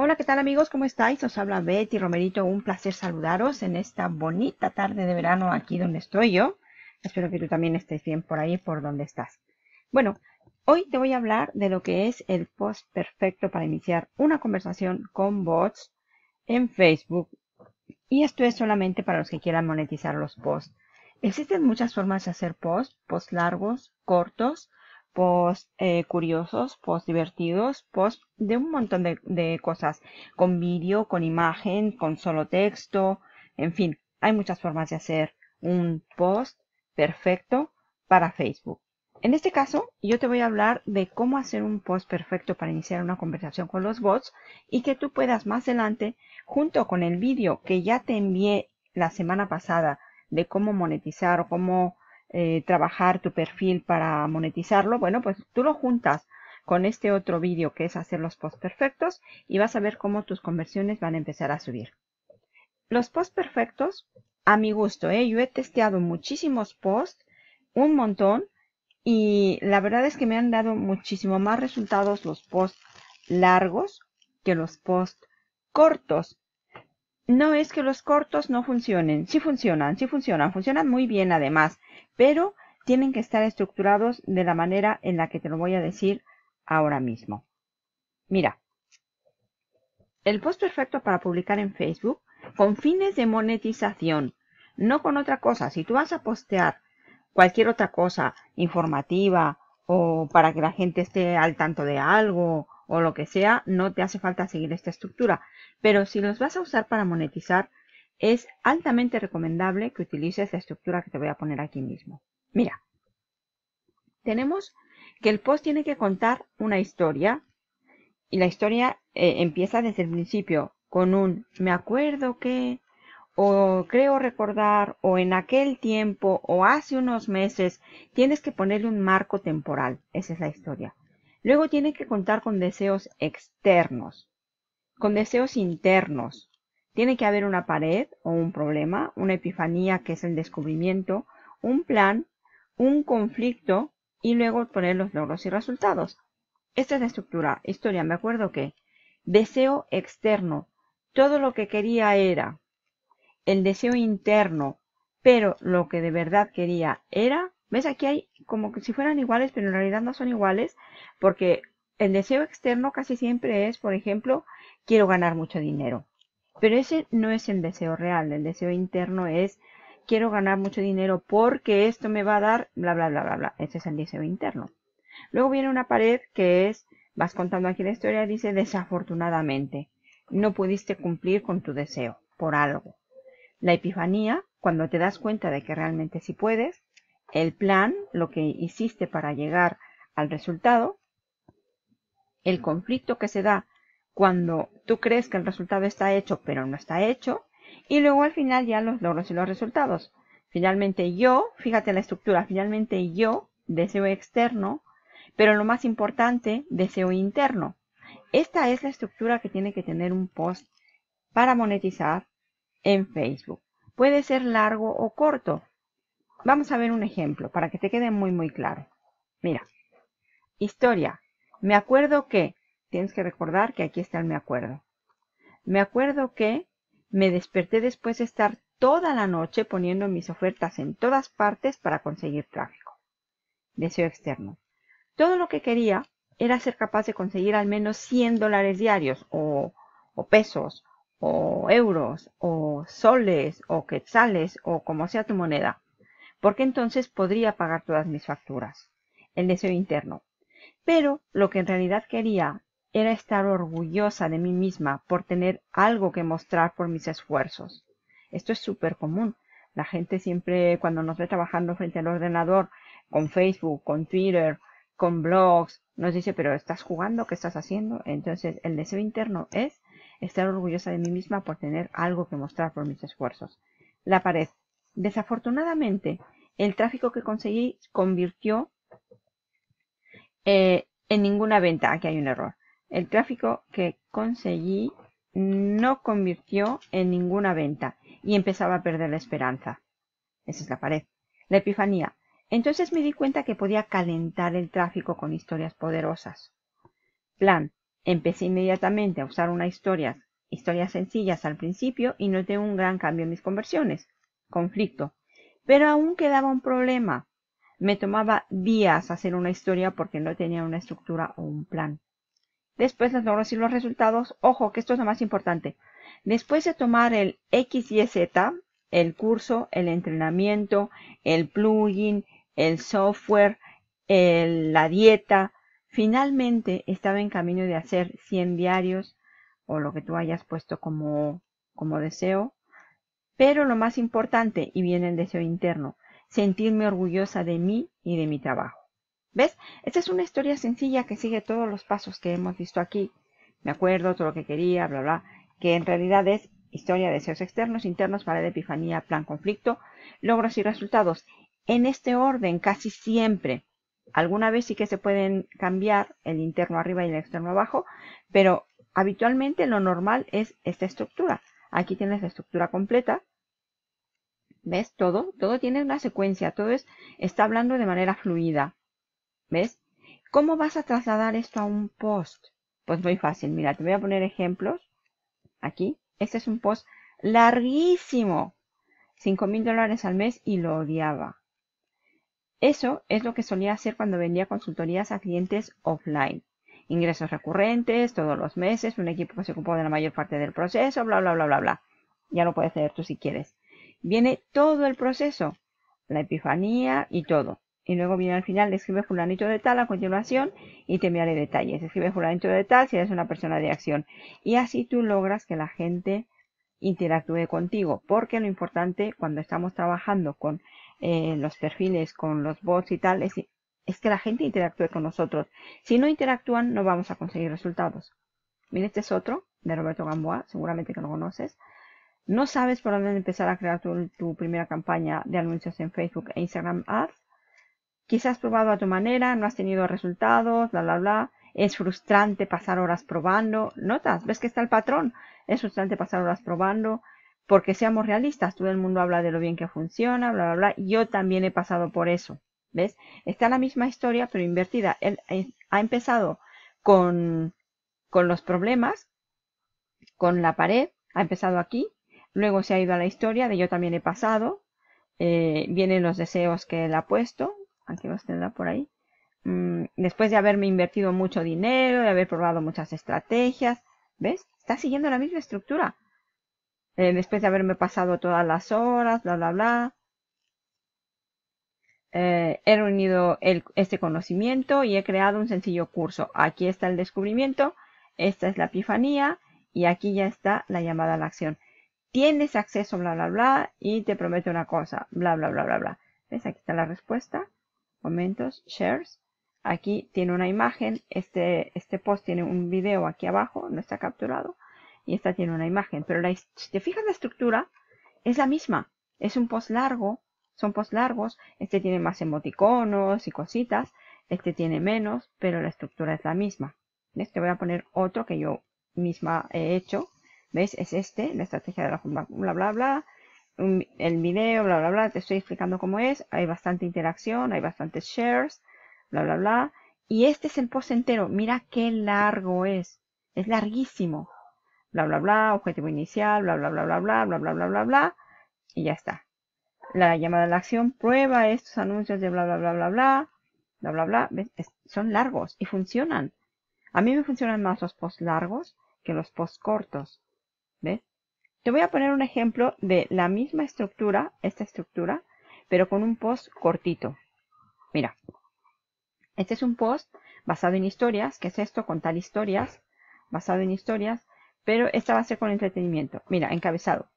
Hola, ¿qué tal amigos? ¿Cómo estáis? Os habla Betty Romerito. Un placer saludaros en esta bonita tarde de verano aquí donde estoy yo. Espero que tú también estés bien por ahí, por donde estás. Bueno, hoy te voy a hablar de lo que es el post perfecto para iniciar una conversación con bots en Facebook. Y esto es solamente para los que quieran monetizar los posts. Existen muchas formas de hacer posts, posts largos, cortos, post eh, curiosos, post divertidos, post de un montón de, de cosas, con vídeo, con imagen, con solo texto, en fin, hay muchas formas de hacer un post perfecto para Facebook. En este caso, yo te voy a hablar de cómo hacer un post perfecto para iniciar una conversación con los bots y que tú puedas más adelante, junto con el vídeo que ya te envié la semana pasada de cómo monetizar o cómo eh, trabajar tu perfil para monetizarlo, bueno, pues tú lo juntas con este otro vídeo que es hacer los post perfectos y vas a ver cómo tus conversiones van a empezar a subir. Los post perfectos, a mi gusto, ¿eh? yo he testeado muchísimos posts, un montón, y la verdad es que me han dado muchísimo más resultados los posts largos que los posts cortos. No es que los cortos no funcionen, sí funcionan, sí funcionan, funcionan muy bien además, pero tienen que estar estructurados de la manera en la que te lo voy a decir ahora mismo. Mira, el post perfecto para publicar en Facebook con fines de monetización, no con otra cosa. Si tú vas a postear cualquier otra cosa informativa o para que la gente esté al tanto de algo o lo que sea, no te hace falta seguir esta estructura. Pero si los vas a usar para monetizar, es altamente recomendable que utilices la estructura que te voy a poner aquí mismo. Mira, tenemos que el post tiene que contar una historia y la historia eh, empieza desde el principio con un me acuerdo que o creo recordar o en aquel tiempo o hace unos meses tienes que ponerle un marco temporal. Esa es la historia. Luego tiene que contar con deseos externos, con deseos internos, tiene que haber una pared o un problema, una epifanía que es el descubrimiento, un plan, un conflicto y luego poner los logros y resultados. Esta es la estructura. Historia, me acuerdo que deseo externo, todo lo que quería era el deseo interno, pero lo que de verdad quería era, ¿ves? Aquí hay como que si fueran iguales, pero en realidad no son iguales, porque el deseo externo casi siempre es, por ejemplo, quiero ganar mucho dinero. Pero ese no es el deseo real, el deseo interno es quiero ganar mucho dinero porque esto me va a dar bla bla bla bla bla. Ese es el deseo interno. Luego viene una pared que es, vas contando aquí la historia, dice desafortunadamente, no pudiste cumplir con tu deseo por algo. La epifanía, cuando te das cuenta de que realmente sí puedes, el plan, lo que hiciste para llegar al resultado, el conflicto que se da cuando tú crees que el resultado está hecho, pero no está hecho, y luego al final ya los logros y los resultados. Finalmente yo, fíjate la estructura, finalmente yo, deseo externo, pero lo más importante, deseo interno. Esta es la estructura que tiene que tener un post para monetizar en Facebook. Puede ser largo o corto. Vamos a ver un ejemplo para que te quede muy muy claro. Mira, historia. Me acuerdo que tienes que recordar que aquí está el me acuerdo. Me acuerdo que me desperté después de estar toda la noche poniendo mis ofertas en todas partes para conseguir tráfico. Deseo externo. Todo lo que quería era ser capaz de conseguir al menos 100 dólares diarios o, pesos o euros o soles o quetzales o como sea tu moneda, porque entonces podría pagar todas mis facturas. El deseo interno. Pero lo que en realidad quería era estar orgullosa de mí misma por tener algo que mostrar por mis esfuerzos. Esto es súper común. La gente siempre cuando nos ve trabajando frente al ordenador, con Facebook, con Twitter, con blogs, nos dice, pero estás jugando, ¿qué estás haciendo? Entonces el deseo interno es estar orgullosa de mí misma por tener algo que mostrar por mis esfuerzos. La pared. Desafortunadamente, el tráfico que conseguí convirtió eh, en ninguna venta. Aquí hay un error. El tráfico que conseguí no convirtió en ninguna venta y empezaba a perder la esperanza. Esa es la pared. La epifanía. Entonces me di cuenta que podía calentar el tráfico con historias poderosas. Plan. Empecé inmediatamente a usar una historia. historias sencillas al principio y noté un gran cambio en mis conversiones. Conflicto. Pero aún quedaba un problema. Me tomaba días hacer una historia porque no tenía una estructura o un plan después las logros y los resultados. Ojo, que esto es lo más importante. Después de tomar el X y Z, el curso, el entrenamiento, el plugin, el software, la dieta, finalmente estaba en camino de hacer 100 diarios o lo que tú hayas puesto como, como deseo. Pero lo más importante, y viene el deseo interno, sentirme orgullosa de mí y de mi trabajo. ¿Ves? Esta es una historia sencilla que sigue todos los pasos que hemos visto aquí. Me acuerdo, todo lo que quería, bla, bla, que en realidad es historia de deseos externos, internos, pared de epifanía, plan, conflicto, logros y resultados. En este orden, casi siempre. Alguna vez sí que se pueden cambiar el interno arriba y el externo abajo, pero habitualmente lo normal es esta estructura. Aquí tienes la estructura completa. ¿Ves? Todo, todo tiene una secuencia, todo está hablando de manera fluida. ¿Ves? ¿Cómo vas a trasladar esto a un post? Pues muy fácil. Mira, te voy a poner ejemplos. Aquí. Este es un post larguísimo. 5.000 dólares al mes y lo odiaba. Eso es lo que solía hacer cuando vendía consultorías a clientes offline. Ingresos recurrentes, todos los meses, un equipo que se ocupó de la mayor parte del proceso, bla, bla, bla, bla, bla. Ya lo puedes hacer tú si quieres. Viene todo el proceso, la epifanía y todo y luego viene al final, escribe fulanito de tal a continuación y te enviaré detalles. Escribe fulanito de tal si eres una persona de acción. Y así tú logras que la gente interactúe contigo, porque lo importante cuando estamos trabajando con eh, los perfiles, con los bots y tal, es, es que la gente interactúe con nosotros. Si no interactúan, no vamos a conseguir resultados. Mira, este es otro de Roberto Gamboa, seguramente que lo conoces. No sabes por dónde empezar a crear tu, tu primera campaña de anuncios en Facebook e Instagram Ads quizás has probado a tu manera, no has tenido resultados, bla, bla, bla. Es frustrante pasar horas probando. ¿Notas? ¿Ves que está el patrón? Es frustrante pasar horas probando. Porque seamos realistas, todo el mundo habla de lo bien que funciona, bla, bla, bla. Yo también he pasado por eso. ¿Ves? Está la misma historia, pero invertida. Él eh, ha empezado con, con los problemas, con la pared, ha empezado aquí, luego se ha ido a la historia de yo también he pasado, eh, vienen los deseos que él ha puesto, aquí tendrá por ahí, mm, después de haberme invertido mucho dinero, de haber probado muchas estrategias, ¿ves? Está siguiendo la misma estructura. Eh, después de haberme pasado todas las horas, bla, bla, bla. Eh, he reunido este conocimiento y he creado un sencillo curso. Aquí está el descubrimiento, esta es la epifanía y aquí ya está la llamada a la acción. Tienes acceso, bla, bla, bla, y te prometo una cosa, bla, bla, bla, bla, bla. ¿Ves? Aquí está la respuesta momentos, shares. Aquí tiene una imagen, este, este post tiene un video aquí abajo, no está capturado, y esta tiene una imagen. Pero si te fijas la estructura, es la misma. Es un post largo, son post largos, este tiene más emoticonos y cositas, este tiene menos, pero la estructura es la misma. este voy a poner otro que yo misma he hecho. ¿Veis? Es este, la estrategia de la bla, bla, bla, el video, bla, bla, bla, te estoy explicando cómo es, hay bastante interacción, hay bastantes shares, bla, bla, bla. Y este es el post entero, mira qué largo es, es larguísimo, bla, bla, bla, objetivo inicial, bla, bla, bla, bla, bla, bla, bla, bla, bla, bla, y ya está. La llamada a la acción, prueba estos anuncios de bla, bla, bla, bla, bla, bla, bla, bla, son largos y funcionan. A mí me funcionan más los posts largos que los posts cortos, ¿ves? Te voy a poner un ejemplo de la misma estructura, esta estructura, pero con un post cortito. Mira, este es un post basado en historias, que es esto, contar historias, basado en historias, pero esta va a ser con entretenimiento. Mira, encabezado.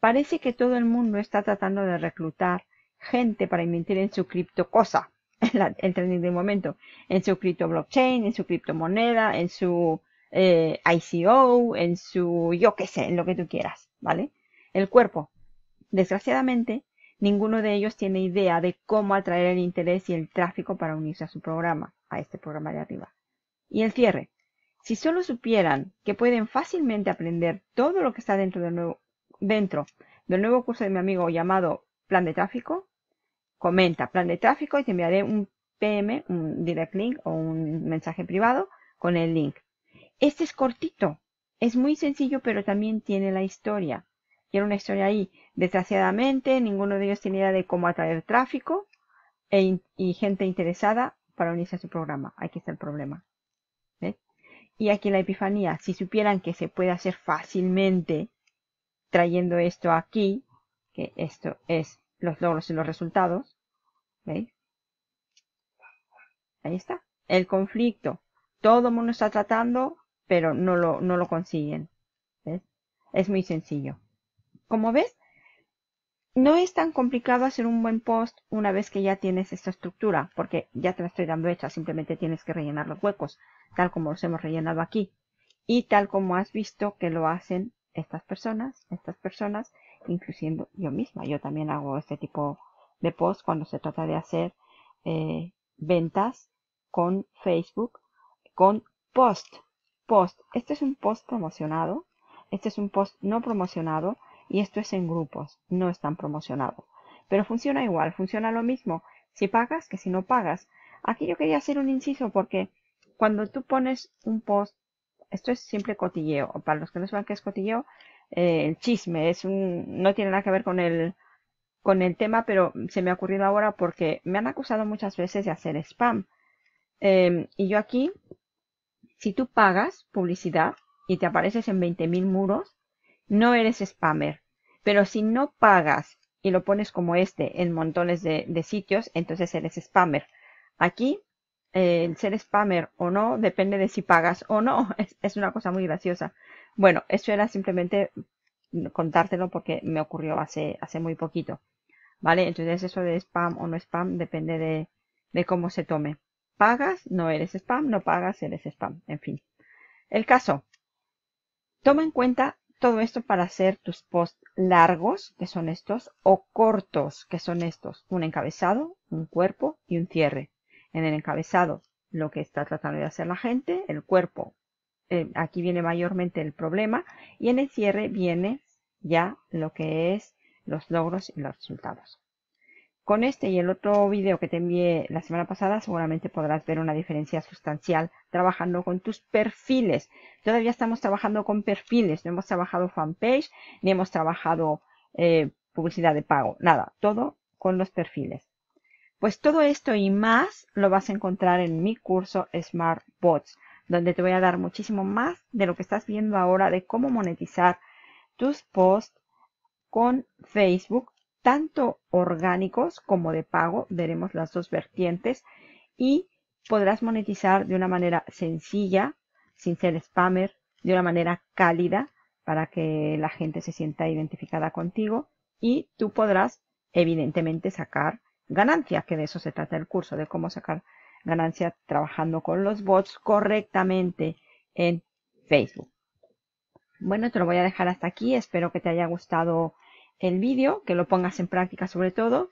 Parece que todo el mundo está tratando de reclutar gente para invertir en su cripto cosa, en el trending del momento, en su cripto blockchain, en su criptomoneda, en su eh, ICO, en su, yo que sé, en lo que tú quieras, ¿vale? El cuerpo. Desgraciadamente, ninguno de ellos tiene idea de cómo atraer el interés y el tráfico para unirse a su programa, a este programa de arriba. Y el cierre. Si solo supieran que pueden fácilmente aprender todo lo que está dentro nuevo, dentro del nuevo curso de mi amigo llamado Plan de Tráfico, comenta Plan de Tráfico y te enviaré un PM, un direct link o un mensaje privado con el link. Este es cortito, es muy sencillo, pero también tiene la historia. Tiene una historia ahí. Desgraciadamente, ninguno de ellos tiene idea de cómo atraer tráfico e y gente interesada para unirse a su programa. Aquí está el problema. Y aquí la epifanía. Si supieran que se puede hacer fácilmente trayendo esto aquí, que esto es los logros y los resultados, ¿veis? Ahí está. El conflicto. Todo el mundo está tratando pero no lo, no lo consiguen. Es muy sencillo. Como ves, no es tan complicado hacer un buen post una vez que ya tienes esta estructura, porque ya te la estoy dando hecha, simplemente tienes que rellenar los huecos, tal como los hemos rellenado aquí. Y tal como has visto que lo hacen estas personas, estas personas, incluyendo yo misma. Yo también hago este tipo de post cuando se trata de hacer eh, ventas con Facebook, con post, post. Este es un post promocionado, este es un post no promocionado y esto es en grupos, no tan promocionado. Pero funciona igual, funciona lo mismo si pagas que si no pagas. Aquí yo quería hacer un inciso porque cuando tú pones un post, esto es simple cotilleo, para los que no saben qué es cotilleo, eh, el chisme, es un, no tiene nada que ver con el, con el tema, pero se me ha ocurrido ahora porque me han acusado muchas veces de hacer spam. Em, y yo aquí si tú pagas publicidad y te apareces en 20.000 muros, no eres spammer. Pero si no pagas y lo pones como este en montones de, sitios, entonces eres spammer. Aquí, eh, el ser spammer o no depende de si pagas o no. Es, una cosa muy graciosa. Bueno, esto era simplemente contártelo porque me ocurrió hace, muy poquito. ¿Vale? Entonces eso de spam o no spam depende de, de cómo se tome. Pagas, no eres spam, no pagas, eres spam, en fin. El caso, toma en cuenta todo esto para hacer tus posts largos, que son estos, o cortos, que son estos. Un encabezado, un cuerpo y un cierre. En el encabezado, lo que está tratando de hacer la gente, el cuerpo, eh, aquí viene mayormente el problema, y en el cierre viene ya lo que es los logros y los resultados. Con este y el otro video que te envié la semana pasada seguramente podrás ver una diferencia sustancial trabajando con tus perfiles. Todavía estamos trabajando con perfiles, no hemos trabajado fanpage ni hemos trabajado eh, publicidad de pago, nada, todo con los perfiles. Pues todo esto y más lo vas a encontrar en mi curso Smart Bots, donde te voy a dar muchísimo más de lo que estás viendo ahora de cómo monetizar tus posts con Facebook tanto orgánicos como de pago. Veremos las dos vertientes y podrás monetizar de una manera sencilla, sin ser spammer, de una manera cálida para que la gente se sienta identificada contigo y tú podrás evidentemente sacar ganancia, que de eso se trata el curso, de cómo sacar ganancia trabajando con los bots correctamente en Facebook. Bueno, te lo voy a dejar hasta aquí. Espero que te haya gustado el vídeo, que lo pongas en práctica sobre todo,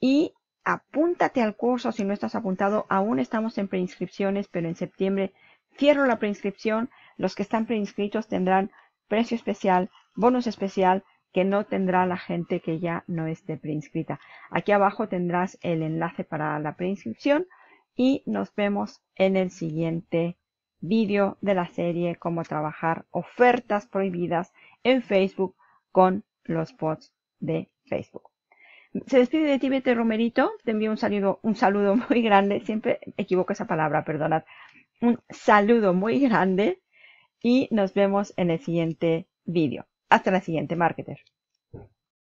y apúntate al curso si no estás apuntado. Aún estamos en preinscripciones, pero en septiembre cierro la preinscripción. Los que están preinscritos tendrán precio especial, bonus especial, que no tendrá la gente que ya no esté preinscrita. Aquí abajo tendrás el enlace para la preinscripción y nos vemos en el siguiente vídeo de la serie cómo trabajar ofertas prohibidas en Facebook con los posts de Facebook. Se despide de ti, Bete Romerito. Te envío un saludo, un saludo muy grande. Siempre equivoco esa palabra, perdonad. Un saludo muy grande y nos vemos en el siguiente vídeo. Hasta la siguiente, marketer.